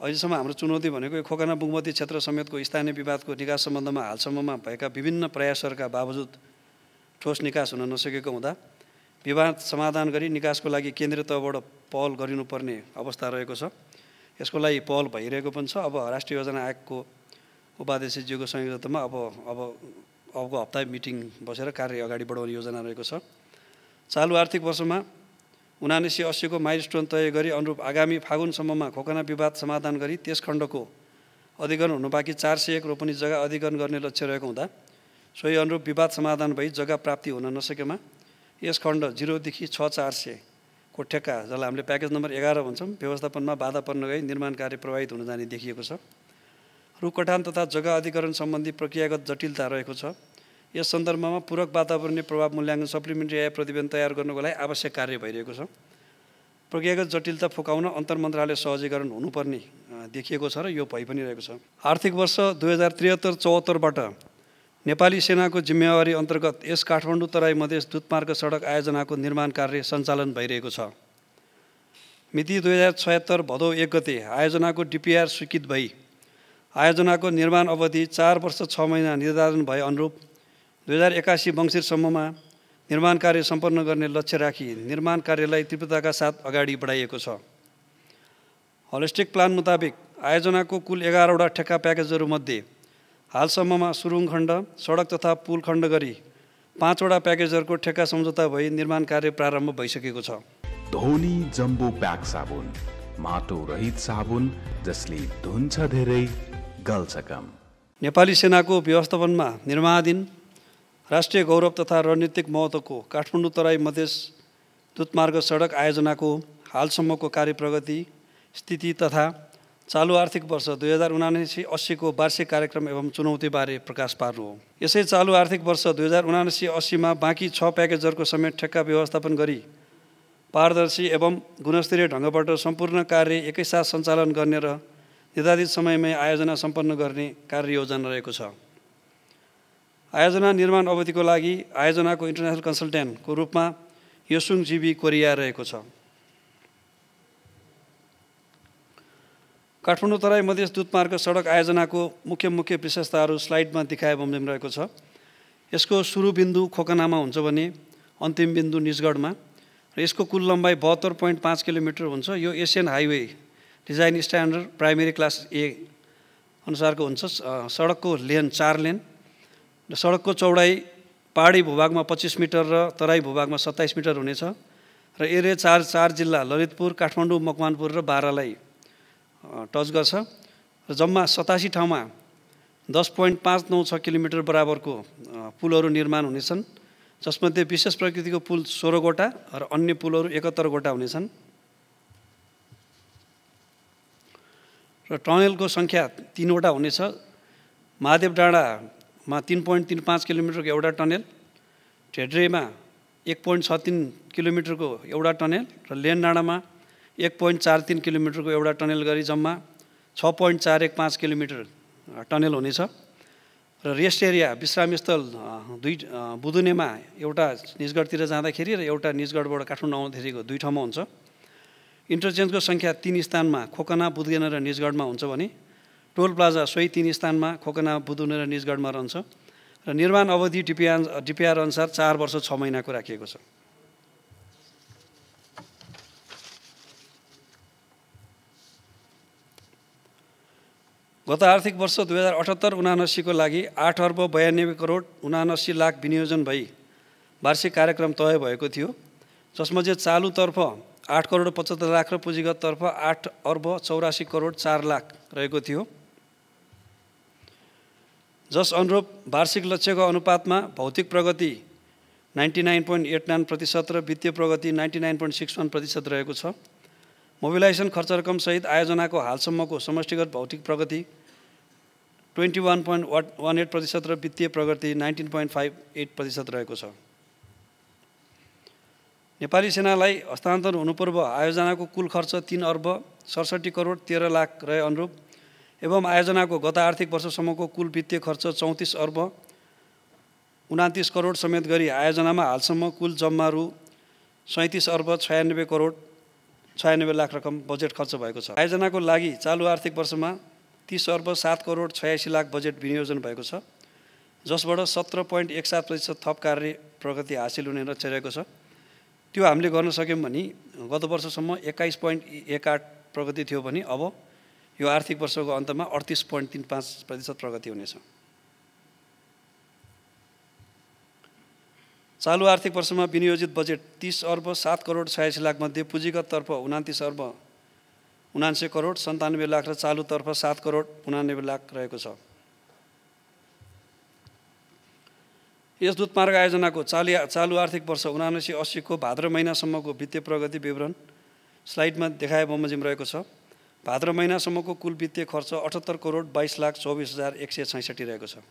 अहिलेसम्म हाम्रो चुनौती भनेको यो खोकाना बुगमती क्षेत्र समेतको स्थानीय विवादको निकास सम्बन्धमा हालसम्ममा भएका विभिन्न प्रयासहरूका बावजुद ठोस निकास हुन नसकेको हुँदा विवाद समाधान गरी निकासको लागि केन्द्रीय तहबाट पहल गरिनुपर्ने अवस्था रहेको छ यसको लागि पहल भइरहेको पनि छ अब राष्ट्रिय योजना आयोगको उपाध्यक्षज्यूको संयोजकतामा अब अब अबको हप्ता मिटिङ बसेर कार्य अगाडि बढाउने योजना रहेको छ चालु आर्थिक वर्षमा उनासी सय अस्सीको माइलस्टोन तय गरी अनुरूप आगामी फागुनसम्ममा खोकना विवाद समाधान गरी त्यस खण्डको अधिग्रहण हुनु बाँकी चार सय एक रोपनी जग्गा अधिग्रहण गर्ने लक्ष्य रहेको हुँदा सोही अनुरूप विवाद समाधान भई जग्गा प्राप्ति हुन नसकेमा यस खण्ड जिरोदेखि छ चार सयको ठेक्का जसलाई हामीले प्याकेज नम्बर एघार भन्छौँ व्यवस्थापनमा बाधा पर्न गई निर्माण कार्य प्रभावित हुन जाने देखिएको छ रुख कटान तथा जग्गा अधिकरण सम्बन्धी प्रक्रियागत जटिलता रहेको छ यस सन्दर्भमा पूरक वातावरणीय प्रभाव मूल्याङ्कन सप्लिमेन्ट्री आय प्रतिवेदन तयार गर्नुको लागि आवश्यक कार्य भइरहेको छ प्रक्रियागत जटिलता फुकाउन अन्तर मन्त्रालय सहजीकरण हुनुपर्ने देखिएको छ र यो भइ पनि रहेको छ आर्थिक वर्ष दुई हजार त्रिहत्तर चौहत्तरबाट नेपाली सेनाको जिम्मेवारी अन्तर्गत यस काठमाडौँ तराई मधेस दूतमार्ग सडक आयोजनाको निर्माण कार्य सञ्चालन भइरहेको छ मिति दुई हजार छयत्तर भदौ एक गते आयोजनाको डिपिआर स्वीकृत भई आयोजनाको निर्माण अवधि चार वर्ष छ महिना निर्धारण भए अनुरूप दुई हजार एक्कासी मङ्सिरसम्ममा निर्माण कार्य सम्पन्न गर्ने लक्ष्य राखी निर्माण कार्यलाई तीव्रताका साथ अगाडि बढाइएको छ होलिस्टिक प्लान मुताबिक आयोजनाको कुल एघारवटा ठेक्का प्याकेजहरूमध्ये हालसम्ममा सुरुङ खण्ड सडक तथा पुल खण्ड गरी पाँचवटा प्याकेजहरूको ठेक्का सम्झौता भई निर्माण कार्य प्रारम्भ भइसकेको छ धोनी जम्बो प्याक साबुन माटो रहित साबुन जसले धुन्छ धेरै गल्छ कम नेपाली सेनाको व्यवस्थापनमा निर्माणाधीन राष्ट्रिय गौरव तथा रणनीतिक महत्त्वको काठमाडौँ तराई मधेस दूतमार्ग सडक आयोजनाको हालसम्मको कार्य प्रगति स्थिति तथा चालु आर्थिक वर्ष दुई हजार उनासी अस्सीको वार्षिक कार्यक्रम एवं चुनौतीबारे प्रकाश पार्नु हो यसै चालु आर्थिक वर्ष दुई हजार उनासी अस्सीमा बाँकी छ प्याकेजहरूको समेत ठेक्का व्यवस्थापन गरी पारदर्शी एवं गुणस्तरीय ढङ्गबाट सम्पूर्ण कार्य एकैसाथ सञ्चालन गर्ने र निर्धारित समयमै आयोजना सम्पन्न गर्ने कार्ययोजना रहेको छ आयोजना निर्माण अवधिको लागि आयोजनाको इन्टरनेसनल कन्सल्टेन्टको रूपमा योसुङ जिबी कोरिया रहेको छ काठमाडौँ तराई मधेस दूतमार्ग सडक आयोजनाको मुख्य मुख्य विशेषताहरू स्लाइडमा देखाए बमोजिम रहेको छ यसको सुरुबिन्दु खोकनामा हुन्छ भने अन्तिम बिन्दु निजगढमा र यसको कुल लम्बाइ बहत्तर पोइन्ट पाँच किलोमिटर हुन्छ यो Asian highway design standard primary class A अनुसारको हुन्छ सडकको लेन चार लेन सडकको चौडाइ पहाडी भूभागमा पच्चिस मिटर र तराई भूभागमा सत्ताइस मिटर हुनेछ र एरे चार चार जिल्ला ललितपुर काठमाडौँ मकवानपुर र बाह्रलाई टच गर्छ र जम्मा सतासी ठाउँमा दस पोइन्ट पाँच नौ छ किलोमिटर बराबरको पुलहरू निर्माण हुनेछन् जसमध्ये विशेष प्रकृतिको पुल सोह्रवटा र अन्य पुलहरू एकहत्तरवटा हुनेछन् र टनलको सङ्ख्या तिनवटा हुनेछ महादेव डाँडा मा तिन पोइन्ट तिन पाँच किलोमिटरको एउटा टनेल ठेड्रेमा एक पोइन्ट छ तिन किलोमिटरको एउटा टनेल र लेन डाँडामा एक पोइन्ट चार तिन किलोमिटरको एउटा टनेल गरी जम्मा छ पोइन्ट चार एक पाँच किलोमिटर टनेल हुनेछ र रेस्ट एरिया विश्रामस्थल दुई बुदुनेमा एउटा निजगढतिर जाँदाखेरि र एउटा निजगढबाट काठमाडौँ आउँदाखेरिको दुई ठाउँमा हुन्छ इन्टरचेन्जको सङ्ख्या तिन स्थानमा खोकना बुधगेना र निजगढमा हुन्छ भने टोल प्लाजा सोही तिन स्थानमा खोकना बुदुने र निजगढमा रहन्छ र निर्माण अवधि डिपिआ डिपिआर अनुसार चार वर्ष छ महिनाको राखिएको छ गत आर्थिक वर्ष दुई हजार अठहत्तर उनासीको लागि आठ अर्ब बयानब्बे करोड उनासी लाख विनियोजन भई वार्षिक कार्यक्रम तय भएको थियो जसमा चाहिँ चालुतर्फ आठ करोड पचहत्तर लाख र तर्फ आठ अर्ब चौरासी करोड चार लाख रहेको थियो जस अनुरूप वार्षिक लक्ष्यको अनुपातमा भौतिक प्रगति ninety nine point eight nine प्रतिशत र वित्तीय प्रगति ninety nine point six one प्रतिशत रहेको छ मोबिलाइजेसन खर्च रकमसहित आयोजनाको हालसम्मको समष्टिगत भौतिक प्रगति ट्वेन्टी वान पोइन्ट वाट वान एट प्रतिशत र वित्तीय प्रगति नाइन्टिन पोइन्ट फाइभ एट प्रतिशत रहेको छ नेपाली सेनालाई हस्तान्तरण हुनुपूर्व आयोजनाको कुल खर्च तिन अर्ब सडसठी करोड तेह्र लाख रहे अनुरूप एवं आयोजनाको गत आर्थिक वर्षसम्मको कुल वित्तीय खर्च चौतिस अर्ब उनातिस करोड समेत गरी आयोजनामा हालसम्म कुल जम्मा रु सैँतिस अर्ब छयानब्बे करोड छयानब्बे लाख रकम बजेट खर्च भएको छ आयोजनाको लागि चालु आर्थिक वर्षमा तिस अर्ब सात करोड छयासी लाख बजेट विनियोजन भएको छ जसबाट सत्र पोइन्ट एक सात प्रतिशत थप कार्य प्रगति हासिल हुने लक्ष्य रहेको छ त्यो हामीले गर्न सक्यौँ भने गत वर्षसम्म एक्काइस पोइन्ट एक आठ प्रगति थियो भने अब यो आर्थिक वर्षको अन्तमा अडतिस पोइन्ट तिन पाँच प्रतिशत प्रगति हुनेछ चालु आर्थिक वर्षमा विनियोजित बजेट तिस अर्ब सात करोड छयासी लाखमध्ये तर्फ उनातिस अर्ब उनान्से करोड सन्तानब्बे लाख र चालुतर्फ सात करोड उनानब्बे लाख रहेको छ यस दूतमार्ग आयोजनाको चालि चालु आर्थिक वर्ष उनासी अस्सीको भाद्र महिनासम्मको वित्तीय प्रगति विवरण स्लाइडमा देखाए बमोजिम रहेको छ भाद्र महिनासम्मको कुल वित्तीय खर्च अठहत्तर करोड बाइस लाख चौबिस हजार एक सय छैसठी रहेको छ